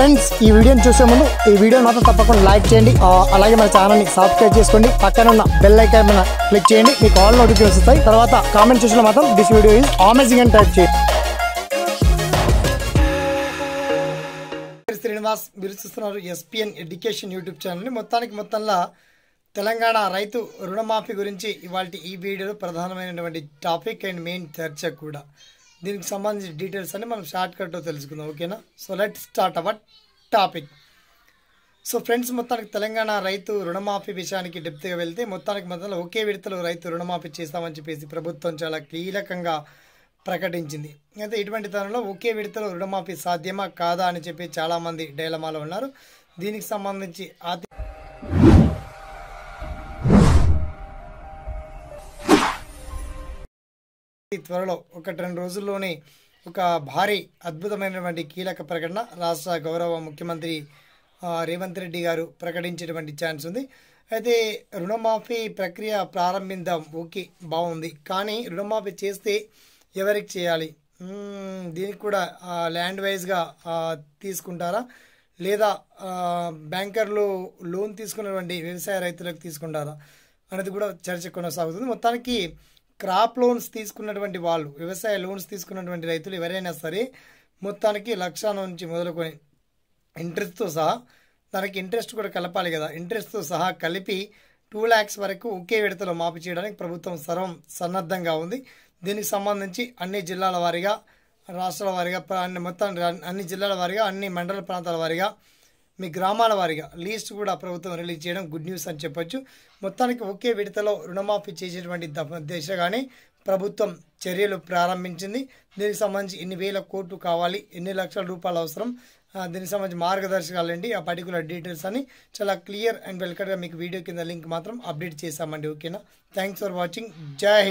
friends ఈ వీడియోని చూసే ముందు ఈ వీడియో మాత్రం తప్పకుండా లైక్ చేయండి అలాగే మన ఛానల్ని సబ్స్క్రైబ్ చేసుకోండి పక్కన ఉన్న బెల్ ఐకాన్ మీద క్లిక్ చేయండి మీకు ఆల్ నోటిఫికేషన్ వస్తాయి తర్వాత కామెంట్ చేసిన మాత్రం దిస్ వీడియో ఈజ్ అమేజింగ్ అని టైప్ చేయండి శ్రీనివాస్ మీరు చూస్తున్నారు ఎస్పీఎన్ ఎడ్యుకేషన్ యూట్యూబ్ ఛానల్ని మొత్తానికి మొత్తంలో తెలంగాణ రైతు రుణమాఫీ గురించి ఇవాళ ఈ వీడియోలో ప్రధానమైనటువంటి టాపిక్ అండ్ మెయిన్ చర్చ కూడా దీనికి సంబంధించిన డీటెయిల్స్ అన్ని మనం షార్ట్ తెలుసుకుందాం ఓకేనా so let start our topic so friends మొత్తానికి తెలంగాణ రైతు రుణమాఫీ విషయానికి డెప్త్గా వెళ్తే మొత్తానికి మొత్తం ఒకే విడతలో రైతు రుణమాఫీ చేస్తామని చెప్పేసి ప్రభుత్వం చాలా కీలకంగా ప్రకటించింది అయితే ఇటువంటి తరంలో ఒకే విడతలో రుణమాఫీ సాధ్యమా కాదా అని చెప్పి చాలామంది డైలమాలో ఉన్నారు దీనికి సంబంధించి త్వరలో ఒకటి రెండు రోజుల్లోనే ఒక భారీ అద్భుతమైనటువంటి కీలక ప్రకటన రాష్ట్ర గౌరవ ముఖ్యమంత్రి రేవంత్ రెడ్డి గారు ప్రకటించేటువంటి ఛాన్స్ ఉంది అయితే రుణమాఫీ ప్రక్రియ ప్రారంభిద్దాం ఓకే బాగుంది కానీ రుణమాఫీ చేస్తే ఎవరికి చేయాలి దీనికి కూడా ల్యాండ్ వైజ్గా తీసుకుంటారా లేదా బ్యాంకర్లు లోన్ తీసుకున్నటువంటి వ్యవసాయ రైతులకు తీసుకుంటారా అనేది కూడా చర్చ కొనసాగుతుంది మొత్తానికి క్రాప్ లోన్స్ తీసుకున్నటువంటి వాళ్ళు వ్యవసాయ లోన్స్ తీసుకున్నటువంటి రైతులు ఎవరైనా సరే మొత్తానికి లక్ష నుంచి మొదలుకొని ఇంట్రెస్ట్తో సహా దానికి ఇంట్రెస్ట్ కూడా కలపాలి కదా ఇంట్రెస్ట్తో సహా కలిపి టూ ల్యాక్స్ వరకు ఒకే విడతలో మాపు చేయడానికి ప్రభుత్వం సర్వం సన్నద్ధంగా ఉంది దీనికి సంబంధించి అన్ని జిల్లాల వారీగా రాష్ట్రాల వారీగా అన్ని మొత్తం అన్ని జిల్లాల వారీగా అన్ని మండల ప్రాంతాల వారీగా మీ గ్రామాల వారిగా లీస్ట్ కూడా ప్రభుత్వం రిలీజ్ చేయడం గుడ్ న్యూస్ అని చెప్పొచ్చు మొత్తానికి ఒకే విడతలో రుణమాఫీ చేసేటువంటి దిశగానే ప్రభుత్వం చర్యలు ప్రారంభించింది దీనికి సంబంధించి ఎన్ని వేల కోట్లు కావాలి ఎన్ని లక్షల రూపాయలు అవసరం దీనికి సంబంధించి మార్గదర్శకాలు అండి ఆ పర్టికులర్ డీటెయిల్స్ అని చాలా క్లియర్ అండ్ వెల్కట్గా మీకు వీడియో కింద లింక్ మాత్రం అప్డేట్ చేశామండి ఓకేనా థ్యాంక్స్ ఫర్ వాచింగ్ జై హింద్